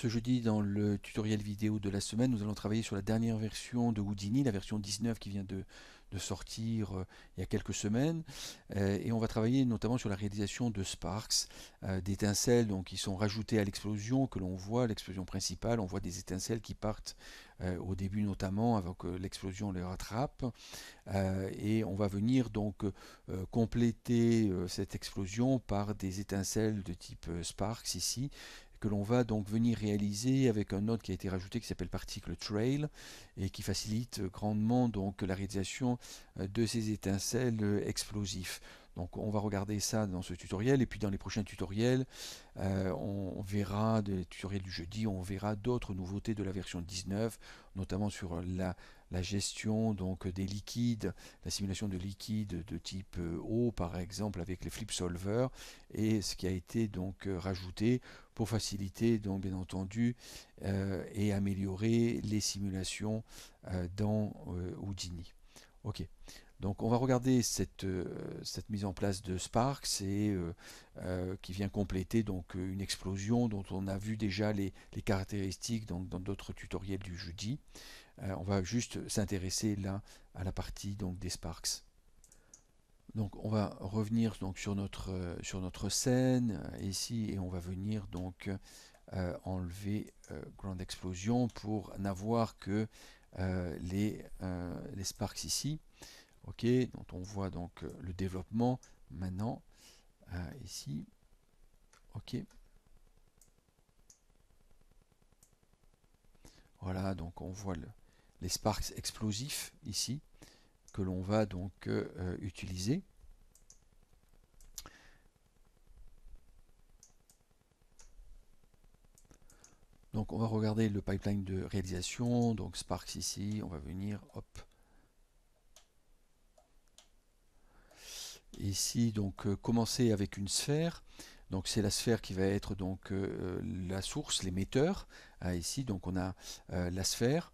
Ce jeudi, dans le tutoriel vidéo de la semaine, nous allons travailler sur la dernière version de Houdini, la version 19 qui vient de, sortir euh, il y a quelques semaines. Euh, et on va travailler notamment sur la réalisation de sparks, euh, d'étincelles qui sont rajoutées à l'explosion, que l'on voit, l'explosion principale. On voit des étincelles qui partent au début notamment, avant que l'explosion les rattrape. et on va venir donc compléter cette explosion par des étincelles de type sparks ici, que l'on va donc venir réaliser avec un autre qui a été rajouté qui s'appelle Particle Trail et qui facilite grandement donc la réalisation euh, de ces étincelles euh, explosifs. Donc on va regarder ça dans ce tutoriel et puis dans les prochains tutoriels, euh, on, verra, des tutoriels du jeudi, on verra d'autres nouveautés de la version 19, notamment sur la, la, gestion donc, des liquides, la simulation de liquides de type eau par exemple avec les flip solvers et ce qui a été donc rajouté pour faciliter donc bien entendu euh, et améliorer les simulations euh, dans euh, Houdini. Ok, donc on va regarder cette, cette mise en place de Sparks et, qui vient compléter donc une explosion dont on a vu déjà les, les caractéristiques donc, dans d'autres tutoriels du jeudi. on va juste s'intéresser là à la partie donc des Sparks. Donc on va revenir donc sur notre euh, sur notre scène euh, ici et on va venir donc euh, enlever grande explosion pour n'avoir que les sparks ici. Ok, on voit donc le développement maintenant ici. Ok. Voilà, donc on voit les sparks explosifs ici l'on va donc euh, utiliser. Donc on va regarder le pipeline de réalisation, donc Sparks ici, on va venir, hop. Ici, donc euh, commencer avec une sphère. Donc c'est la sphère qui va être donc euh, euh, la source, l'émetteur. Hein, ici donc on a euh, la sphère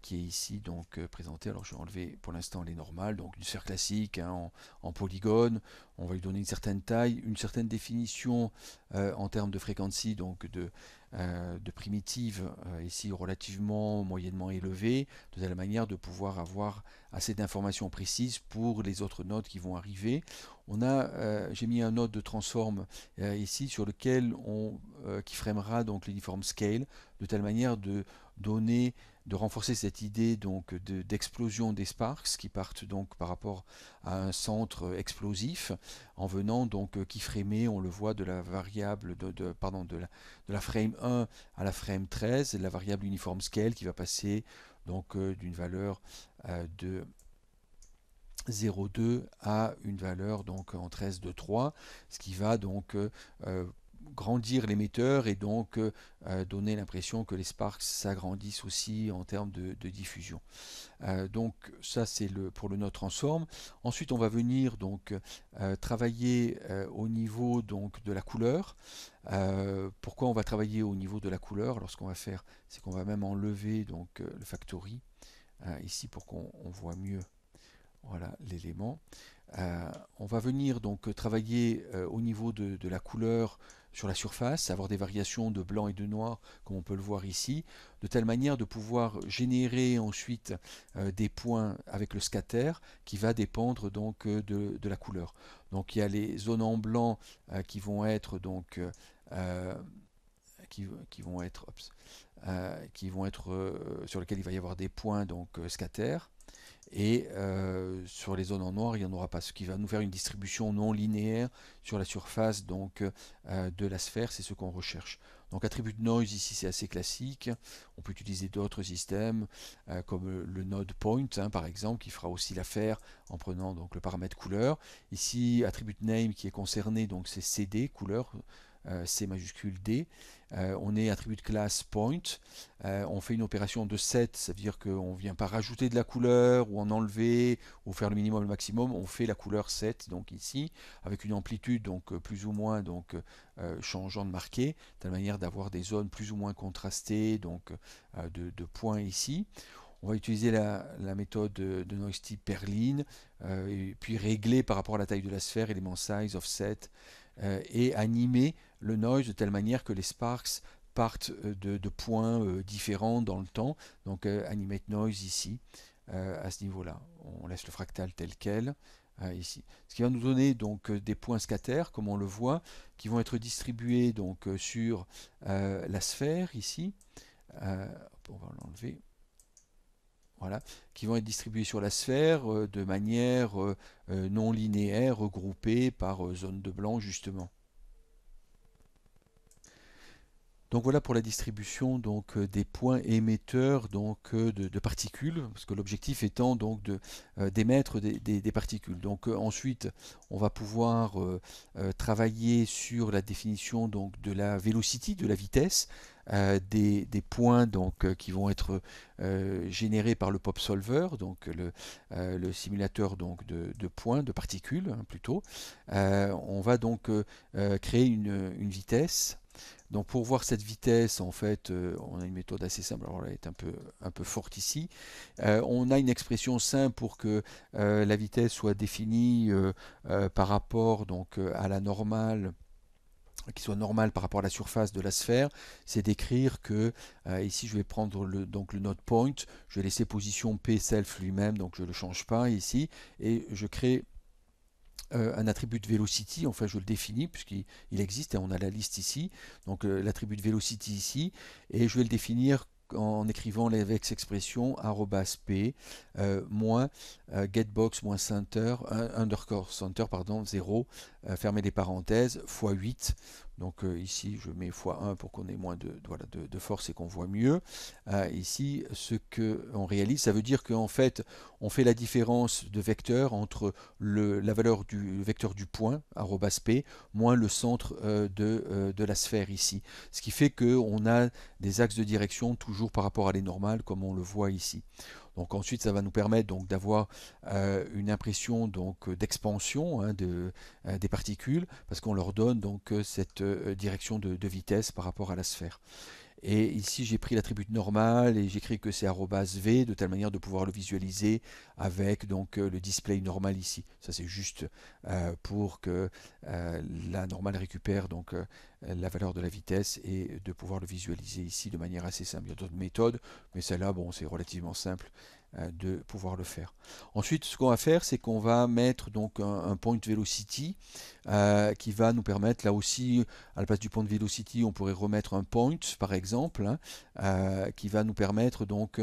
qui est ici donc présentée. Alors je vais enlever pour l'instant les normales, donc une sphère classique hein, en, polygone. On va lui donner une certaine taille, une certaine définition en termes de fréquence, donc de, de primitives ici relativement moyennement élevées, de la manière de pouvoir avoir assez d'informations précises pour les autres notes qui vont arriver on a, euh, j'ai mis un node de transforme euh, ici sur lequel on, euh, qui framera donc l'uniform scale de telle manière de donner, de renforcer cette idée donc d'explosion des sparks qui partent donc par rapport à un centre explosif en venant donc qui framer, on le voit de la variable de, pardon de la, de la frame 1 à la frame 13, la variable uniform scale qui va passer donc d'une valeur de 0,2 à une valeur donc en 13 de 3, ce qui va donc euh, euh, grandir l'émetteur et donc euh, donner l'impression que les sparks s'agrandissent aussi en termes de, diffusion. donc ça c'est le, pour le node transform. Ensuite on va venir donc travailler au niveau donc de la couleur. pourquoi on va travailler au niveau de la couleur Lorsqu'on va faire, c'est qu'on va même enlever donc le factory ici pour qu'on voit mieux voilà l'élément. Euh, on va venir donc travailler euh, au niveau de, la couleur sur la surface, avoir des variations de blanc et de noir comme on peut le voir ici, de telle manière de pouvoir générer ensuite euh, des points avec le scatter qui va dépendre donc de, la couleur. Donc il y a les zones en blanc qui vont être donc qui, vont être, qui vont être sur lesquelles il va y avoir des points donc scatter et euh, sur les zones en noir, il n'y en aura pas. Ce qui va nous faire une distribution non linéaire sur la surface donc, euh, de la sphère, c'est ce qu'on recherche. Donc attribute noise ici c'est assez classique. On peut utiliser d'autres systèmes euh, comme le, node point hein, par exemple qui fera aussi l'affaire en prenant donc le paramètre couleur. Ici attribute name qui est concerné donc c'est cd couleur euh, C majuscule D. Euh, on est attribut de classe point. Euh, on fait une opération de set, ça veut dire qu'on ne vient pas rajouter de la couleur ou en enlever ou faire le minimum, le maximum. On fait la couleur Set, donc ici, avec une amplitude donc plus ou moins donc changeant de marqué, de manière d'avoir des zones plus ou moins contrastées, donc de, points ici. On va utiliser la, méthode de, noise type Perline, et puis régler par rapport à la taille de la sphère, élément size, offset, euh, et animer le noise de telle manière que les sparks partent euh, de, points euh, différents dans le temps. Donc animate noise ici, à ce niveau-là. On laisse le fractal tel quel. Ici. Ce qui va nous donner donc des points scatter, comme on le voit, qui vont être distribués donc sur la sphère ici. on va l'enlever. Voilà, qui vont être distribués sur la sphère euh, de manière euh, euh, non linéaire, regroupée par zone de blanc justement. Donc voilà pour la distribution donc, euh, des points émetteurs donc, euh, de, particules, parce que l'objectif étant donc euh, d'émettre des, des, particules. Donc ensuite, on va pouvoir travailler sur la définition donc, de la velocity, de la vitesse, des, points donc, qui vont être générés par le pop solver, donc le, simulateur donc, de, points, de particules hein, plutôt. on va donc créer une vitesse donc pour voir cette vitesse, en fait, euh, on a une méthode assez simple. Alors elle est un peu, un peu forte ici. Euh, on a une expression simple pour que euh, la vitesse soit définie par rapport donc, à la normale qui soit normale par rapport à la surface de la sphère, c'est d'écrire que ici je vais prendre donc le node point, je vais laisser position P self lui-même, donc je ne le change pas ici, et je crée euh, un attribut de velocity, enfin je le définis puisqu'il existe et on a la liste ici, donc euh, l'attribut de velocity ici, et je vais le définir en écrivant lex expression p euh, moins getbox moins center underscore center pardon 0 fermer fermez les parenthèses fois 8 donc euh, ici, je mets x1 pour qu'on ait moins de, de, force et qu'on voit mieux. Euh, ici, ce qu'on réalise, ça veut dire qu'en fait, on fait la différence de vecteur entre la valeur du vecteur du point, p, moins le centre euh, de, de, la sphère ici. Ce qui fait qu'on a des axes de direction toujours par rapport à les normales, comme on le voit ici ensuite, ça va nous permettre donc d'avoir euh, une impression donc euh, d'expansion hein, de, euh, des particules parce qu'on leur donne donc cette direction de vitesse par rapport à la sphère. Et ici, j'ai pris l'attribut normal et j'écris que c'est v de telle manière de pouvoir le visualiser avec euh, le display normal ici. Ça, c'est juste euh, pour que euh, la normale récupère la valeur de la vitesse et de pouvoir le visualiser ici de manière assez simple. Il y a d'autres méthodes, mais celle-là, bon, c'est relativement simple euh, de pouvoir le faire. Ensuite, ce qu'on va faire, c'est qu'on va mettre donc un, point velocity euh, qui va nous permettre, là aussi, à la place du point de velocity, on pourrait remettre un point, par exemple, hein, euh, qui va nous permettre donc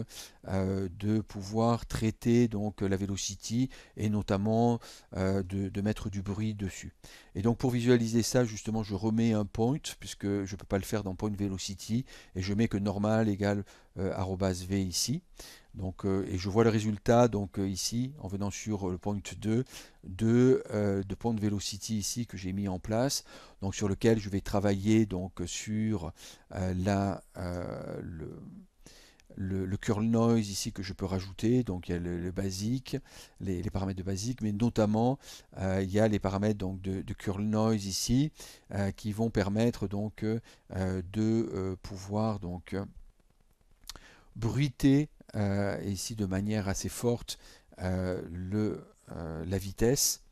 de pouvoir traiter donc la velocity et notamment de, mettre du bruit dessus. Et donc pour visualiser ça, justement, je remets un point puisque je ne peux pas le faire dans point velocity et je mets que normal égale v ici. Euh, et je vois le résultat donc euh, ici en venant sur euh, le point 2 de, de point de velocity ici que j'ai mis en place, donc sur lequel je vais travailler donc sur la, le, le, curl noise ici que je peux rajouter, donc il y a le, basique, les, paramètres de basique, mais notamment il y a les paramètres donc, de, curl noise ici qui vont permettre donc de pouvoir donc bruiter euh, ici de manière assez forte euh, le, euh, la vitesse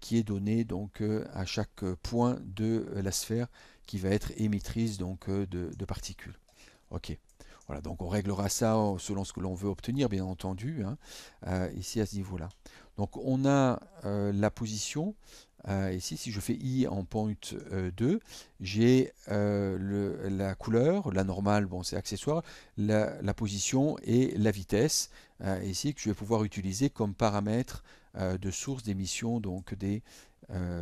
qui est donnée donc à chaque point de la sphère qui va être émettrice donc de, particules. Ok. Voilà, donc on réglera ça selon ce que l'on veut obtenir, bien entendu, hein, ici à ce niveau-là. Donc on a euh, la position, euh, ici si je fais i en point 2, euh, j'ai la couleur, la normale, bon c'est accessoire, la, position et la vitesse, ici que je vais pouvoir utiliser comme paramètre de source d'émission donc des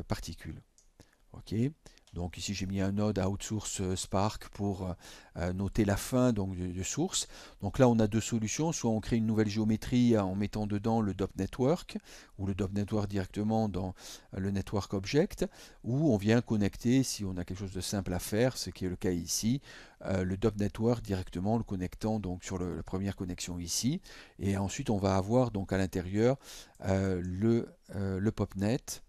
particules. ok donc ici j'ai mis un node à outsource euh, Spark pour euh, euh, noter la fin de, source. Donc là on a deux solutions, soit on crée une nouvelle géométrie en mettant dedans le DOP Network ou le DOP Network directement dans le Network Object, ou on vient connecter, si on a quelque chose de simple à faire, ce qui est le cas ici, le DOP Network directement le connectant donc sur la première connexion ici. Et ensuite on va avoir donc à l'intérieur le, le PopNet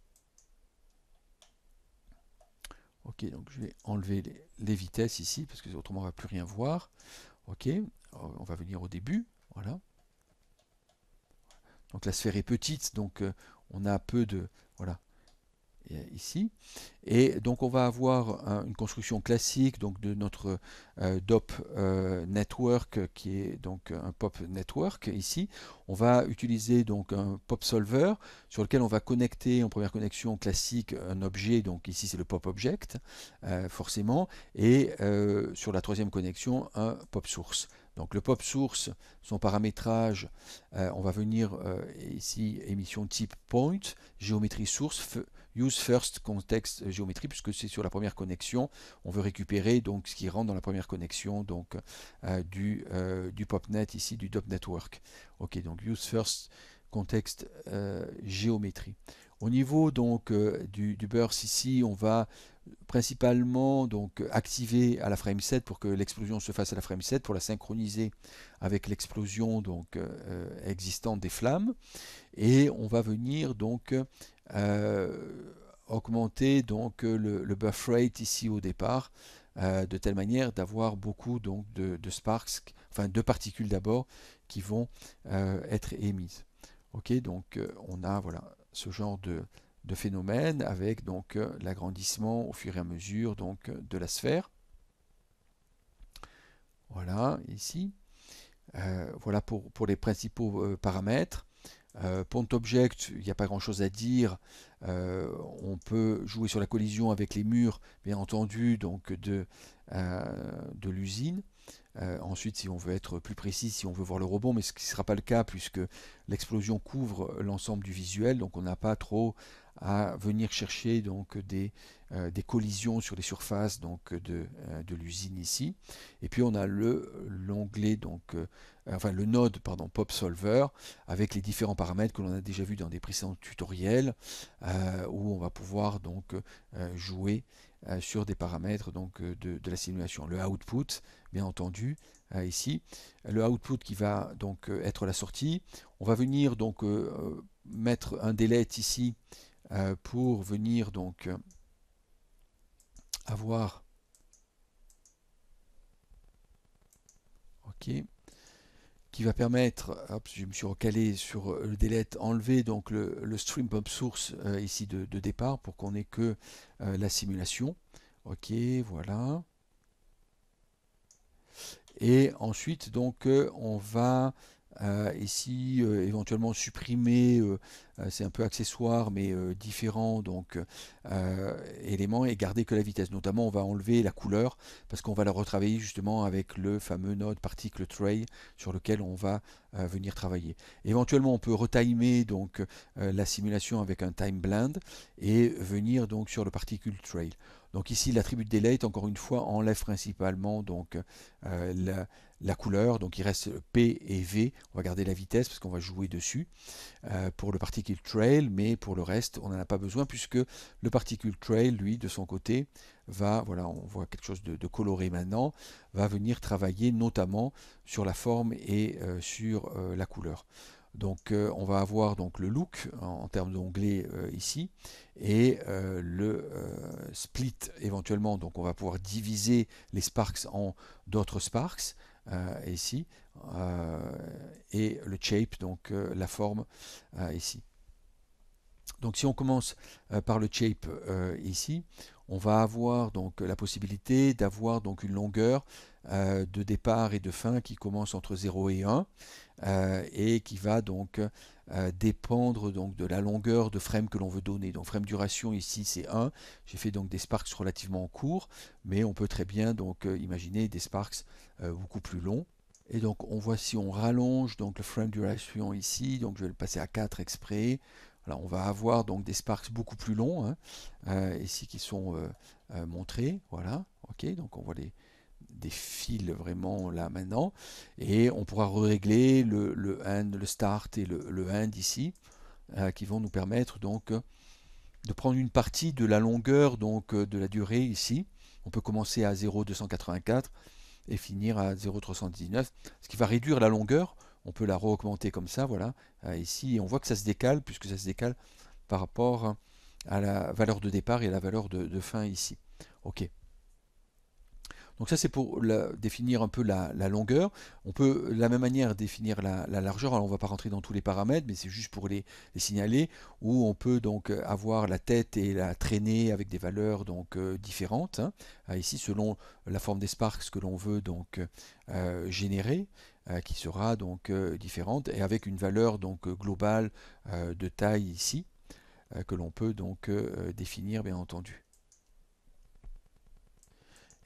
Ok, donc je vais enlever les, vitesses ici, parce que autrement on va plus rien voir. Ok, euh, on va venir au début, voilà. Donc la sphère est petite, donc euh, on a peu de... Voilà, euh, ici. Et donc on va avoir une construction classique donc de notre euh, DOP euh, network qui est donc un POP network ici. On va utiliser donc un POP solver sur lequel on va connecter en première connexion classique un objet, donc ici c'est le POP object forcément, et sur la troisième connexion un POP source. Donc le pop source, son paramétrage, euh, on va venir euh, ici émission type point, géométrie source, use first context géométrie puisque c'est sur la première connexion. On veut récupérer donc ce qui rentre dans la première connexion donc euh, du pop net ici du dop network. Ok donc use first context géométrie. Au niveau donc euh, du, burst ici, on va principalement donc activer à la frame 7 pour que l'explosion se fasse à la frame 7 pour la synchroniser avec l'explosion donc euh, euh, existante des flammes et on va venir donc augmenter donc le, buff rate ici au départ de telle manière d'avoir beaucoup donc de, de, sparks enfin de particules d'abord qui vont être émises ok donc on a voilà ce genre de, phénomène avec donc euh, l'agrandissement au fur et à mesure donc euh, de la sphère. Voilà, ici. Euh, voilà pour les principaux paramètres. Euh, pont object, il n'y a pas grand chose à dire. Euh, on peut jouer sur la collision avec les murs, bien entendu, donc de, euh, de l'usine. ensuite, si on veut être plus précis, si on veut voir le rebond, mais ce qui ne sera pas le cas puisque l'explosion couvre l'ensemble du visuel, donc on n'a pas trop à venir chercher donc des euh, des collisions sur les surfaces donc, euh, euh, de, l'usine ici. Et puis on a le l'onglet, donc enfin le node pardon, Pop Solver avec les différents paramètres que l'on a déjà vu dans des précédents tutoriels où on va pouvoir donc jouer sur des paramètres donc, de, la simulation. Le output, bien entendu, ici. Le output qui va donc être la sortie. On va venir donc mettre un délai ici pour venir donc avoir. OK. Qui va permettre, je me suis recalé sur le delete, enlever donc le, stream pump source euh, ici de, départ pour qu'on ait que euh, la simulation. OK, voilà. Et ensuite, donc, euh, on va Ici euh, et si euh, éventuellement supprimer, euh, c'est un peu accessoire, mais différent, donc élément, et garder que la vitesse. Notamment, on va enlever la couleur, parce qu'on va la retravailler justement avec le fameux node particle Trail sur lequel on va venir travailler. Éventuellement, on peut retimer donc la simulation avec un time blend et venir donc sur le particle trail. Donc ici, l'attribut Delete, encore une fois, enlève principalement donc, euh, la, couleur. Donc il reste P et V. On va garder la vitesse parce qu'on va jouer dessus. Euh, pour le particule Trail, mais pour le reste, on n'en a pas besoin puisque le particule Trail, lui, de son côté, va, voilà, on voit quelque chose de, coloré maintenant, va venir travailler notamment sur la forme et euh, sur la couleur. Donc euh, on va avoir donc le look hein, en, termes d'onglet euh, ici et euh, le split éventuellement. Donc on va pouvoir diviser les sparks en d'autres sparks ici et le shape donc la forme ici. Donc si on commence par le shape ici, on va avoir donc la possibilité d'avoir donc une longueur euh, de départ et de fin qui commence entre 0 et 1 euh, et qui va donc euh, dépendre donc de la longueur de frame que l'on veut donner. Donc frame duration ici c'est 1. J'ai fait donc des sparks relativement courts, mais on peut très bien donc imaginer des sparks beaucoup plus longs. Et donc on voit si on rallonge donc le frame duration ici, donc je vais le passer à 4 exprès. Alors on va avoir donc des sparks beaucoup plus longs hein, ici qui sont montrés. Voilà, ok, donc on voit les, des fils vraiment là maintenant. Et on pourra régler le, le, le start et le, le end ici, euh, qui vont nous permettre donc de prendre une partie de la longueur donc de la durée ici. On peut commencer à 0,284 et finir à 0,319, ce qui va réduire la longueur. On peut la re-augmenter comme ça, voilà, euh, ici. on voit que ça se décale, puisque ça se décale par rapport à la valeur de départ et à la valeur de fin ici. OK. Donc ça c'est pour définir un peu la, longueur. On peut de la même manière définir la, largeur, alors on ne va pas rentrer dans tous les paramètres, mais c'est juste pour les, signaler, où on peut donc euh, avoir la tête et la traînée avec des valeurs donc euh, différentes, hein. ah, ici selon la forme des sparks que l'on veut donc euh, générer qui sera donc différente et avec une valeur donc globale de taille ici que l'on peut donc définir bien entendu.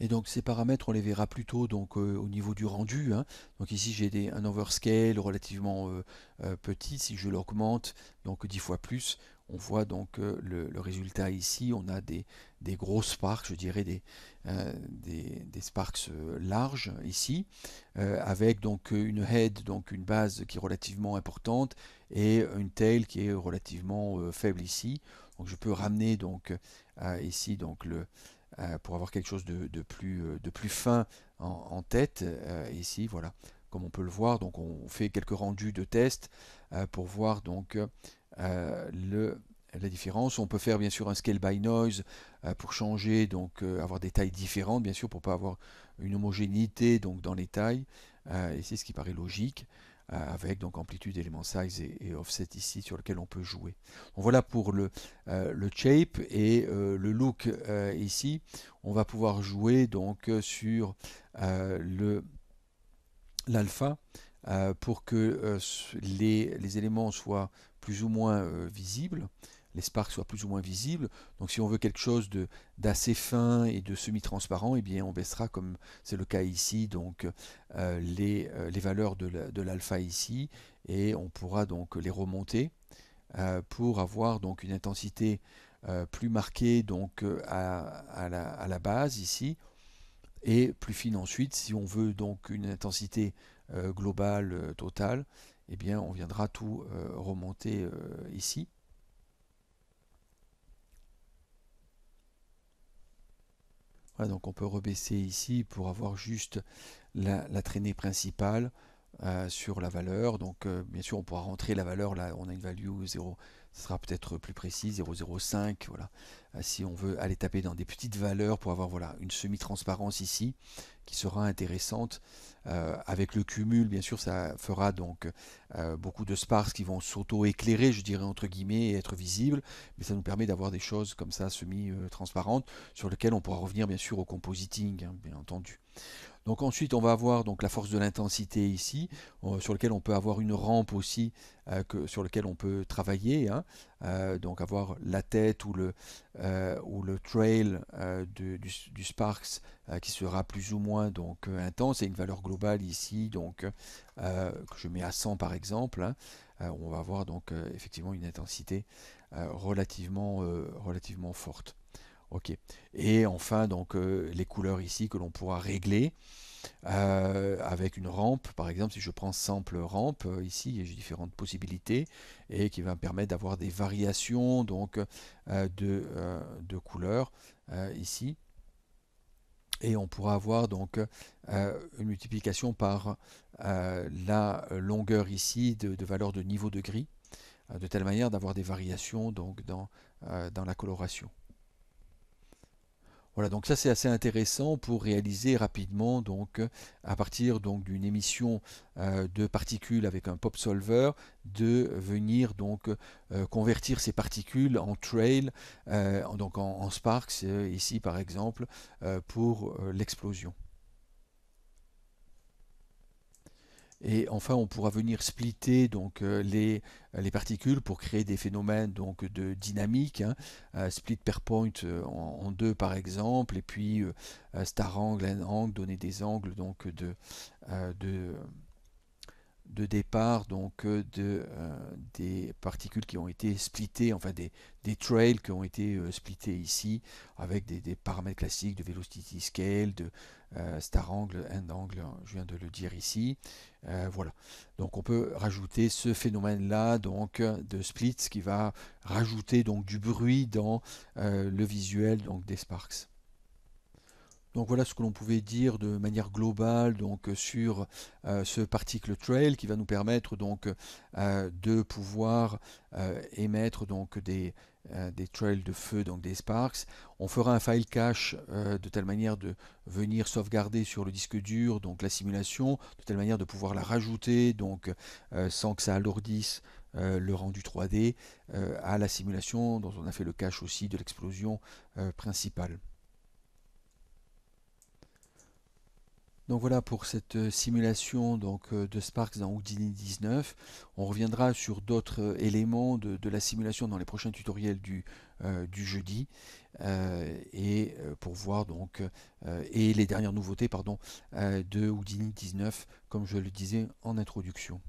Et donc ces paramètres, on les verra plutôt donc, euh, au niveau du rendu. Hein. Donc ici j'ai un overscale relativement euh, euh, petit. Si je l'augmente, donc 10 fois plus, on voit donc le, résultat ici. On a des, des gros sparks, je dirais des, sparks larges ici, avec donc une head, donc une base qui est relativement importante, et une tail qui est relativement faible ici. Donc je peux ramener donc ici donc le euh, pour avoir quelque chose de, euh, plus, fin en, tête. ici, euh, voilà, comme on peut le voir, donc on fait quelques rendus de test pour voir la différence. On peut faire bien sûr un scale by noise pour changer, donc avoir des tailles différentes, bien sûr, pour pas avoir une homogénéité dans les tailles. et c'est ce qui paraît logique. Euh, avec donc amplitude, element size et, offset ici sur lequel on peut jouer. voilà pour le, euh, shape et euh, le look ici. On va pouvoir jouer donc sur le l'alpha pour que les, éléments soient plus ou moins visibles les sparks soient plus ou moins visibles. Donc si on veut quelque chose d'assez fin et de semi-transparent, eh bien on baissera comme c'est le cas ici donc euh, les, euh, les, valeurs de l'alpha ici et on pourra donc les remonter euh, pour avoir donc une intensité plus marquée donc à, la, à, la, base ici et plus fine ensuite si on veut donc une intensité globale totale eh bien on viendra tout remonter ici donc on peut rebaisser ici pour avoir juste la, traînée principale euh, sur la valeur. Donc euh, bien sûr on pourra rentrer la valeur, là on a une value 0, ce sera peut-être plus précis, 0,05, voilà. Euh, si on veut aller taper dans des petites valeurs pour avoir voilà, une semi-transparence ici, qui sera intéressante. Euh, avec le cumul, bien sûr, ça fera donc euh, beaucoup de sparse qui vont s'auto-éclairer, je dirais entre guillemets, et être visibles, mais ça nous permet d'avoir des choses comme ça semi-transparentes, sur lesquelles on pourra revenir bien sûr au compositing, hein, bien entendu. Donc ensuite, on va avoir donc la force de l'intensité ici, euh, sur laquelle on peut avoir une rampe aussi, euh, que, sur laquelle on peut travailler. Hein. Euh, donc avoir la tête ou le, ou le trail du, Sparks qui sera plus ou moins donc intense et une valeur globale ici donc que je mets à 100 par exemple. Hein. on va avoir donc effectivement une intensité relativement, relativement forte. Et enfin, donc, euh, les couleurs ici que l'on pourra régler euh, avec une rampe. Par exemple, si je prends sample rampe, euh, ici, j'ai différentes possibilités et qui va me permettre d'avoir des variations de, couleurs ici. Et on pourra avoir donc une multiplication par la longueur ici de, valeur de niveau de gris, de telle manière d'avoir des variations dans la coloration. Voilà, donc ça c'est assez intéressant pour réaliser rapidement, donc euh, à partir d'une émission euh, de particules avec un pop solver, de venir donc euh, convertir ces particules en trail, donc en Sparks ici par exemple pour l'explosion. Et enfin, on pourra venir splitter donc, euh, euh, les, particules pour créer des phénomènes donc, de dynamique. Hein. Euh, split per point en, deux, par exemple. Et puis, star angle, angle, donner des angles donc, de, de de départ donc euh, de, euh, des particules qui ont été splittées, enfin des, des trails qui ont été euh, splittés ici avec des, paramètres classiques de velocity scale, de star angle, end angle, je viens de le dire ici. voilà. Donc on peut rajouter ce phénomène-là donc de splits qui va rajouter donc du bruit dans le visuel donc des sparks. Donc voilà ce que l'on pouvait dire de manière globale donc euh, sur euh, ce particle trail qui va nous permettre donc euh, de pouvoir émettre donc des, trails de feu, donc des sparks. On fera un file cache de telle manière de venir sauvegarder sur le disque dur donc la simulation, de telle manière de pouvoir la rajouter donc sans que ça alourdisse le rendu 3D à la simulation dont on a fait le cache aussi de l'explosion principale. Donc voilà pour cette euh, simulation donc, euh, de Sparks dans Houdini 19. On reviendra sur d'autres euh, éléments de, la simulation dans les prochains tutoriels du, jeudi et pour voir donc et les dernières nouveautés pardon, de Houdini 19 comme je le disais en introduction.